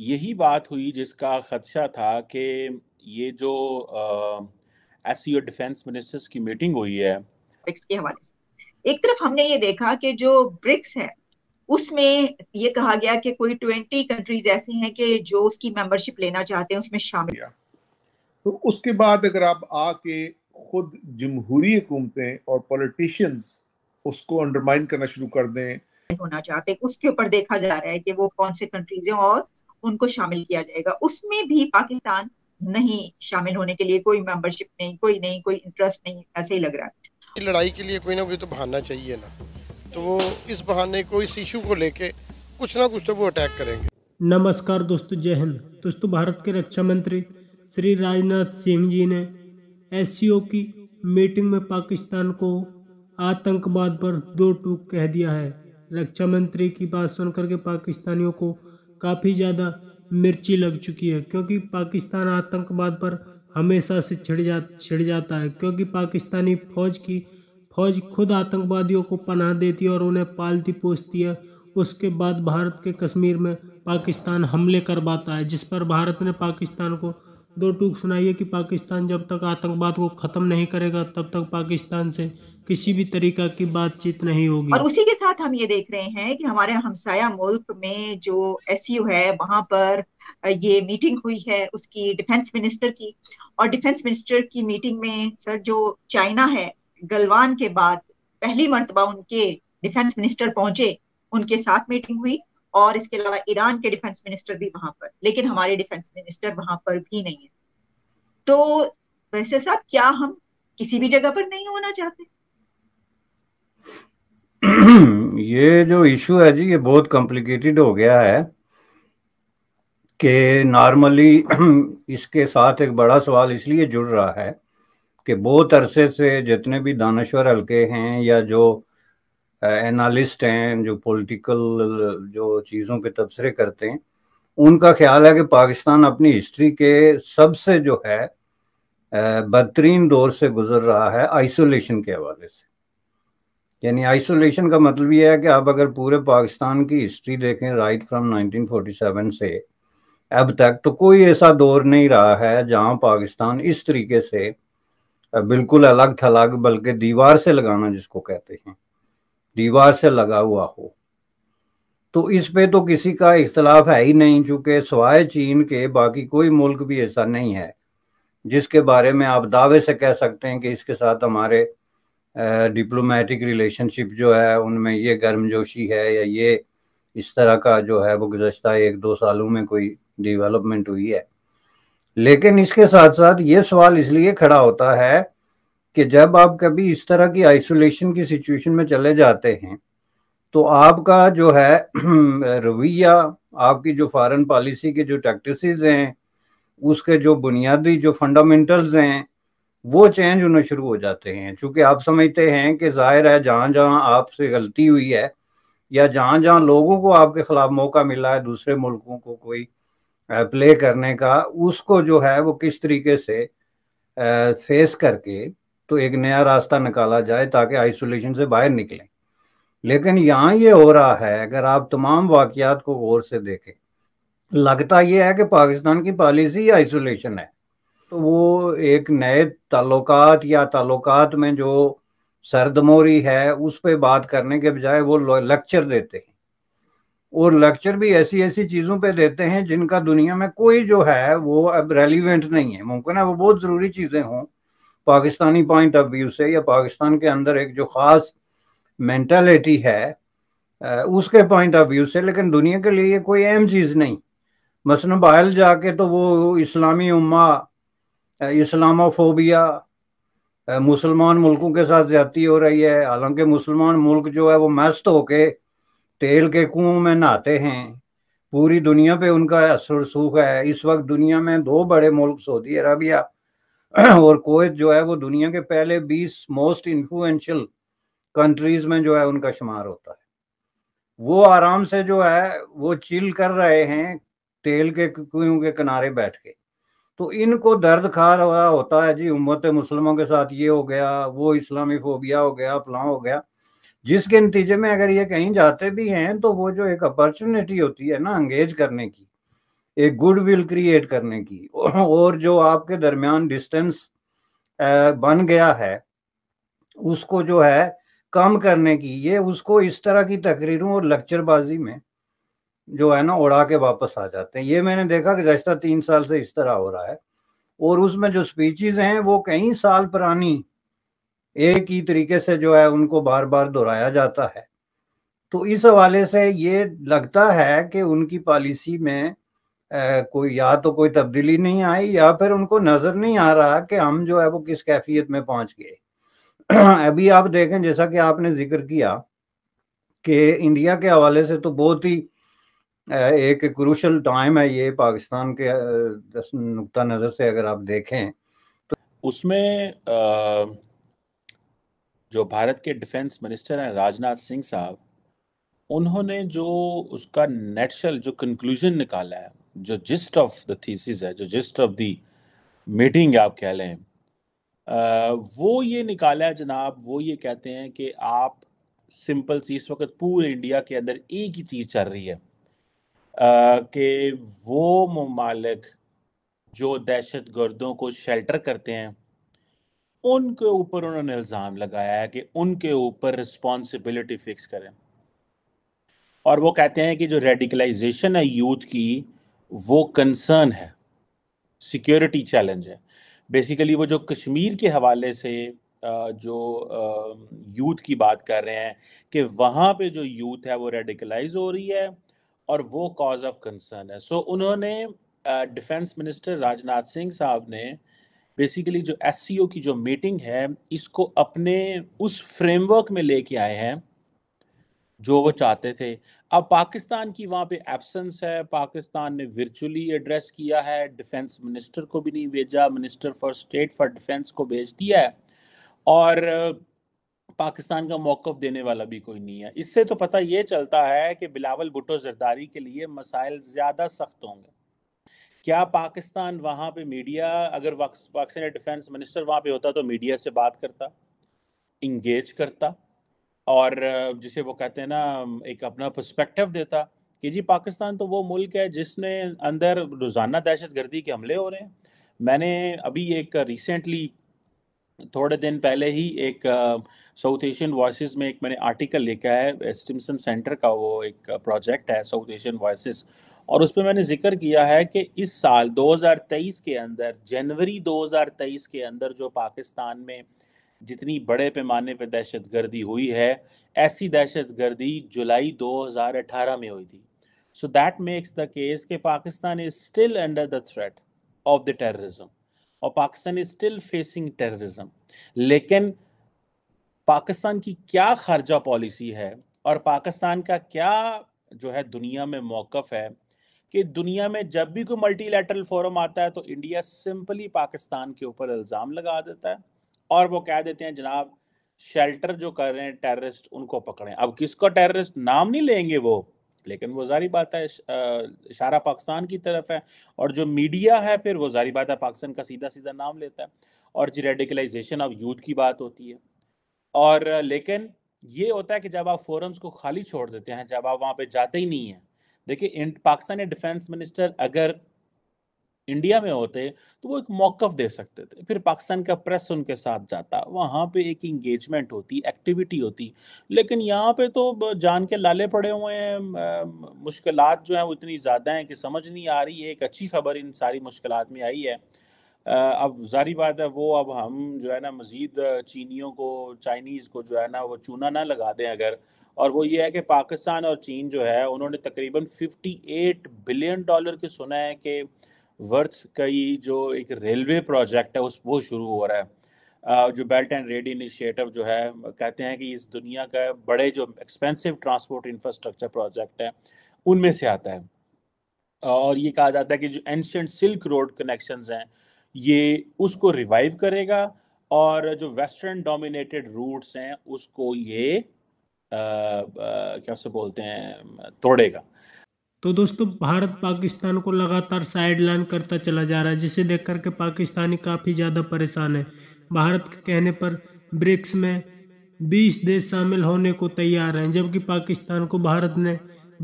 यही बात हुई जिसका खदशा था कि ये जो एस सी डिफेंस मिनिस्टर्स की मीटिंग हुई है के हवाले से एक तरफ हमने ये देखा कि जो ब्रिक्स है उसमें ये कहा गया कि कोई ट्वेंटी कंट्रीज ऐसी हैं कि जो उसकी मेंबरशिप लेना चाहते हैं उसमें शामिल तो उसके बाद अगर आप आके खुद जमहूरी हुकूमतें और पॉलिटिशियंस उसको अंडरमाइन करना शुरू कर दें होना चाहते हैं उसके ऊपर देखा जा रहा है कि वो कौन से कंट्रीज हैं और उनको शामिल किया जाएगा उसमें भी पाकिस्तान नहीं शामिल होने के लिए कोई मेंबरशिप नहीं कोई नहीं कोई इंटरेस्ट नहीं ऐसे ही लग रहा है लड़ाई के लिए कोई ना कोई तो बहाना चाहिए ना तो वो इस बहाने को इस इशू को लेके कुछ ना कुछ तो वो अटैक करेंगे नमस्कार दोस्तों जय हिंद दोस्तों भारत के रक्षा मंत्री श्री राजनाथ सिंह जी ने एस की मीटिंग में पाकिस्तान को आतंकवाद पर दो टूक कह दिया है रक्षा मंत्री की बात सुनकर के पाकिस्तानियों को काफ़ी ज़्यादा मिर्ची लग चुकी है क्योंकि पाकिस्तान आतंकवाद पर हमेशा से छिड़ जा छिड़ जाता है क्योंकि पाकिस्तानी फौज की फौज खुद आतंकवादियों को पनाह देती है और उन्हें पालती पोसती है उसके बाद भारत के कश्मीर में पाकिस्तान हमले करवाता है जिस पर भारत ने पाकिस्तान को दो टूक सुनाइए कि पाकिस्तान जब तक आतंकवाद को खत्म नहीं करेगा तब तक पाकिस्तान से किसी भी तरीका की बातचीत नहीं होगी और उसी के साथ हम ये देख रहे हैं कि हमारे हमसाया मुल्क में जो एस है वहां पर ये मीटिंग हुई है उसकी डिफेंस मिनिस्टर की और डिफेंस मिनिस्टर की मीटिंग में सर जो चाइना है गलवान के बाद पहली मरतबा उनके डिफेंस मिनिस्टर पहुंचे उनके साथ मीटिंग हुई और इसके अलावा ईरान के डिफेंस मिनिस्टर भी वहां पर लेकिन हमारे डिफेंस मिनिस्टर वहां पर भी नहीं है तो वैसे साहब क्या हम किसी भी जगह पर नहीं होना चाहते ये जो इशू है जी ये बहुत कॉम्प्लिकेटेड हो गया है कि नॉर्मली इसके साथ एक बड़ा सवाल इसलिए जुड़ रहा है कि बहुत अरसे से जितने भी दानश्वर हल्के हैं या जो एनालिस्ट हैं जो पॉलिटिकल जो चीज़ों पे तबसरे करते हैं उनका ख्याल है कि पाकिस्तान अपनी हिस्ट्री के सबसे जो है बदतरीन दौर से गुजर रहा है आइसोलेशन के हवाले से यानी आइसोलेशन का मतलब यह है कि आप अगर पूरे पाकिस्तान की हिस्ट्री देखें राइट फ्रॉम 1947 से अब तक तो कोई ऐसा दौर नहीं रहा है जहां पाकिस्तान इस तरीके से बिल्कुल अलग थलग बल्कि दीवार से लगाना जिसको कहते हैं दीवार से लगा हुआ हो तो इस पे तो किसी का इख्तलाफ है ही नहीं चूंकि सवाए चीन के बाकी कोई मुल्क भी ऐसा नहीं है जिसके बारे में आप दावे से कह सकते हैं कि इसके साथ हमारे डिप्लोमेटिक रिलेशनशिप जो है उनमें ये गर्मजोशी है या ये इस तरह का जो है वो गुजशत एक दो सालों में कोई डेवलपमेंट हुई है लेकिन इसके साथ साथ ये सवाल इसलिए खड़ा होता है कि जब आप कभी इस तरह की आइसोलेशन की सिचुएशन में चले जाते हैं तो आपका जो है रवैया आपकी जो फॉरेन पॉलिसी के जो प्रैक्टिसेस हैं उसके जो बुनियादी जो फंडामेंटल्स हैं वो चेंज होना शुरू हो जाते हैं क्योंकि आप समझते हैं कि जाहिर है जहाँ जहाँ आपसे गलती हुई है या जहाँ जहाँ लोगों को आपके खिलाफ मौका मिला है दूसरे मुल्कों को कोई प्ले करने का उसको जो है वो किस तरीके से फेस करके तो एक नया रास्ता निकाला जाए ताकि आइसोलेशन से बाहर निकलें लेकिन यहाँ ये हो रहा है अगर आप तमाम वाकियात को गौर से देखें लगता यह है कि पाकिस्तान की पॉलिसी आइसोलेशन है तो वो एक नए ताल्लुकात या ताल्लुक में जो सरदमोरी है उस पर बात करने के बजाय वो लेक्चर देते हैं और लेक्चर भी ऐसी ऐसी चीज़ों पे देते हैं जिनका दुनिया में कोई जो है वो अब रेलिवेंट नहीं है मुमकिन है वो बहुत ज़रूरी चीज़ें हों पाकिस्तानी पॉइंट ऑफ व्यू से या पाकिस्तान के अंदर एक जो ख़ास मैंटेलिटी है उसके पॉइंट ऑफ व्यू से लेकिन दुनिया के लिए कोई अहम चीज़ नहीं मसन बाहल जाके तो वो इस्लामी उम्मा इस्लामोफोबिया मुसलमान मुल्कों के साथ ज्यादती हो रही है हालांकि मुसलमान मुल्क जो है वो मस्त होके तेल के कुओं में नहाते हैं पूरी दुनिया पे उनका असर सूख है इस वक्त दुनिया में दो बड़े मुल्क सऊदी अरबिया और कोवैत जो है वो दुनिया के पहले 20 मोस्ट इन्फ्लुएंशियल कंट्रीज में जो है उनका शुमार होता है वो आराम से जो है वो चिल कर रहे हैं तेल के कुएं के किनारे बैठ के तो इनको दर्द खा रहा होता है जी उम्मत मुसलमों के साथ ये हो गया वो इस्लामी फोबिया हो गया फलां हो गया जिसके नतीजे में अगर ये कहीं जाते भी हैं तो वो जो एक अपॉर्चुनिटी होती है ना अंगेज करने की एक गुडविल क्रिएट करने की और जो आपके दरमियान डिस्टेंस बन गया है उसको जो है कम करने की ये उसको इस तरह की तकरीरों और लेक्चरबाजी में जो है ना उड़ा के वापस आ जाते हैं ये मैंने देखा कि रिश्ता तीन साल से इस तरह हो रहा है और उसमें जो स्पीचेस हैं वो कई साल पुरानी एक ही तरीके से जो है उनको बार बार दोहराया जाता है तो इस हवाले से ये लगता है कि उनकी पॉलिसी में कोई या तो कोई तब्दीली नहीं आई या फिर उनको नजर नहीं आ रहा कि हम जो है वो किस कैफियत में पहुंच गए अभी आप देखें जैसा कि आपने जिक्र किया कि इंडिया के हवाले से तो बहुत ही एक क्रूशल टाइम है ये पाकिस्तान के नुकता नज़र से अगर आप देखें तो उसमें जो भारत के डिफेंस मिनिस्टर हैं राजनाथ सिंह साहब उन्होंने जो उसका नेटशल जो कंक्लूजन निकाला है जो जिस्ट ऑफ द थीसिस है जो जिस्ट ऑफ द मीटिंग आप कह लें वो ये निकाला है जनाब वो ये कहते हैं कि आप सिंपल सी इस वक्त पूरे इंडिया के अंदर एक ही चीज़ चल रही है कि वो ममालिक जो दहशत गर्दों को शेल्टर करते हैं उनके ऊपर उन्होंने इल्ज़ाम लगाया है कि उनके ऊपर रिस्पॉन्सिबिलिटी फिक्स करें और वो कहते हैं कि जो रेडिकलाइजेशन है यूथ की वो कंसर्न है सिक्योरिटी चैलेंज है बेसिकली वो जो कश्मीर के हवाले से जो यूथ की बात कर रहे हैं कि वहाँ पे जो यूथ है वो रेडिकलाइज हो रही है और वो कॉज ऑफ कंसर्न है सो so, उन्होंने डिफेंस मिनिस्टर राजनाथ सिंह साहब ने बेसिकली जो एस की जो मीटिंग है इसको अपने उस फ्रेमवर्क में लेके आए हैं जो वो चाहते थे अब पाकिस्तान की वहाँ पे एब्सेंस है पाकिस्तान ने वर्चुअली एड्रेस किया है डिफेंस मिनिस्टर को भी नहीं भेजा minister for state for defence को भेज दिया है और पाकिस्तान का मौक़ देने वाला भी कोई नहीं है इससे तो पता ये चलता है कि बिलावल भुटो जरदारी के लिए मसाइल ज़्यादा सख्त होंगे क्या पाकिस्तान वहाँ पे मीडिया अगर पाकिस्तान डिफेंस मिनिस्टर वहाँ पे होता तो मीडिया से बात करता इंगेज करता और जिसे वो कहते हैं ना एक अपना पर्सपेक्टिव देता कि जी पाकिस्तान तो वो मुल्क है जिसने अंदर रोज़ाना दहशत गर्दी के हमले हो रहे हैं मैंने अभी एक रिसेंटली थोड़े दिन पहले ही एक साउथ एशियन वॉइस में एक मैंने आर्टिकल लिखा है एस्टिमसन सेंटर का वो एक प्रोजेक्ट है साउथ एशियन वॉइस और उस पर मैंने जिक्र किया है कि इस साल 2023 के अंदर जनवरी 2023 के अंदर जो पाकिस्तान में जितनी बड़े पैमाने पर दहशत गर्दी हुई है ऐसी दहशत गर्दी जुलाई 2018 में हुई थी so that makes the case कि Pakistan is still under the threat of the terrorism और Pakistan is still facing terrorism लेकिन पाकिस्तान की क्या खारजा पॉलिसी है और पाकिस्तान का क्या जो है दुनिया में मौकफ है कि दुनिया में जब भी कोई मल्टीलैटरल फोरम आता है तो इंडिया सिंपली पाकिस्तान के ऊपर इल्ज़ाम लगा देता है और वो कह देते हैं जनाब शेल्टर जो कर रहे हैं टेररिस्ट उनको पकड़ें अब किसको टेररिस्ट नाम नहीं लेंगे वो लेकिन वो जारी बात है इशारा पाकिस्तान की तरफ है और जो मीडिया है फिर वो जारी बात है पाकिस्तान का सीधा सीधा नाम लेता है और जी रेडिकलाइजेशन ऑफ यूथ की बात होती है और लेकिन ये होता है कि जब आप फोरम्स को खाली छोड़ देते हैं जब आप वहाँ पे जाते ही नहीं हैं देखिए पाकिस्तानी डिफेंस मिनिस्टर अगर इंडिया में होते तो वो एक मौकफ दे सकते थे फिर पाकिस्तान का प्रेस उनके साथ जाता वहाँ पे एक इंगेजमेंट होती एक्टिविटी होती लेकिन यहाँ पे तो जान के लाले पड़े हुए हैं मुश्किल जो हैं वो इतनी ज़्यादा हैं कि समझ नहीं आ रही है एक अच्छी खबर इन सारी मुश्किल में आई है अब जारी बात है वो अब हम जो है ना मज़ीद चीनियों को चाइनीज़ को जो है ना वो चूना ना लगा दें अगर और वो ये है कि पाकिस्तान और चीन जो है उन्होंने तकरीबन 58 बिलियन डॉलर के सुना है कि वर्थ का ही जो एक रेलवे प्रोजेक्ट है उस वो शुरू हो रहा है Uh, जो बेल्ट एंड रेड इनिशिएटिव जो है कहते हैं कि इस दुनिया का बड़े जो एक्सपेंसिव ट्रांसपोर्ट इंफ्रास्ट्रक्चर प्रोजेक्ट है उनमें से आता है और ये कहा जाता है कि जो एंशंट सिल्क रोड कनेक्शन हैं ये उसको रिवाइव करेगा और जो वेस्टर्न डोमिनेटेड रूट्स हैं उसको ये आ, आ, क्या उसे बोलते हैं तोड़ेगा तो दोस्तों भारत पाकिस्तान को लगातार साइड लाइन करता चला जा रहा है जिसे देख करके पाकिस्तानी काफ़ी ज़्यादा परेशान है भारत के कहने पर ब्रिक्स में 20 देश शामिल होने को तैयार हैं जबकि पाकिस्तान को भारत ने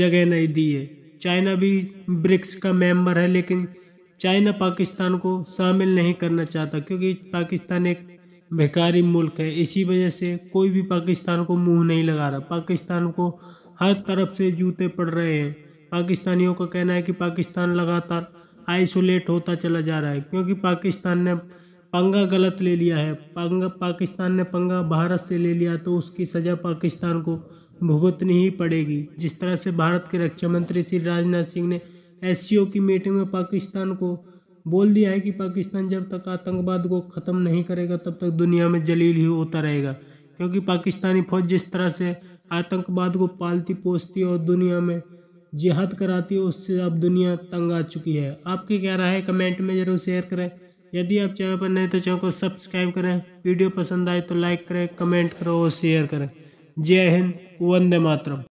जगह नहीं दी है चाइना भी ब्रिक्स का मेंबर है लेकिन चाइना पाकिस्तान को शामिल नहीं करना चाहता क्योंकि पाकिस्तान एक बेकारी मुल्क है इसी वजह से कोई भी पाकिस्तान को मुंह नहीं लगा रहा पाकिस्तान को हर तरफ से जूते पड़ रहे हैं पाकिस्तानियों का कहना है कि पाकिस्तान लगातार आइसोलेट होता चला जा रहा है क्योंकि पाकिस्तान ने पंगा गलत ले लिया है पंगा पाकिस्तान ने पंगा भारत से ले लिया तो उसकी सज़ा पाकिस्तान को भुगतनी ही पड़ेगी जिस तरह से भारत के रक्षा मंत्री श्री राजनाथ सिंह ने एस की मीटिंग में पाकिस्तान को बोल दिया है कि पाकिस्तान जब तक आतंकवाद को ख़त्म नहीं करेगा तब तक दुनिया में जलील ही होता रहेगा क्योंकि पाकिस्तानी फौज जिस तरह से आतंकवाद को पालती पोसती और दुनिया में जिहाद कराती है उससे अब दुनिया तंग आ चुकी है आपकी क्या राय है कमेंट में ज़रूर शेयर करें यदि आप चैनल पर नए तो चैनल को सब्सक्राइब करें वीडियो पसंद आए तो लाइक करें कमेंट करो और शेयर करें जय हिंद वंदे मातरम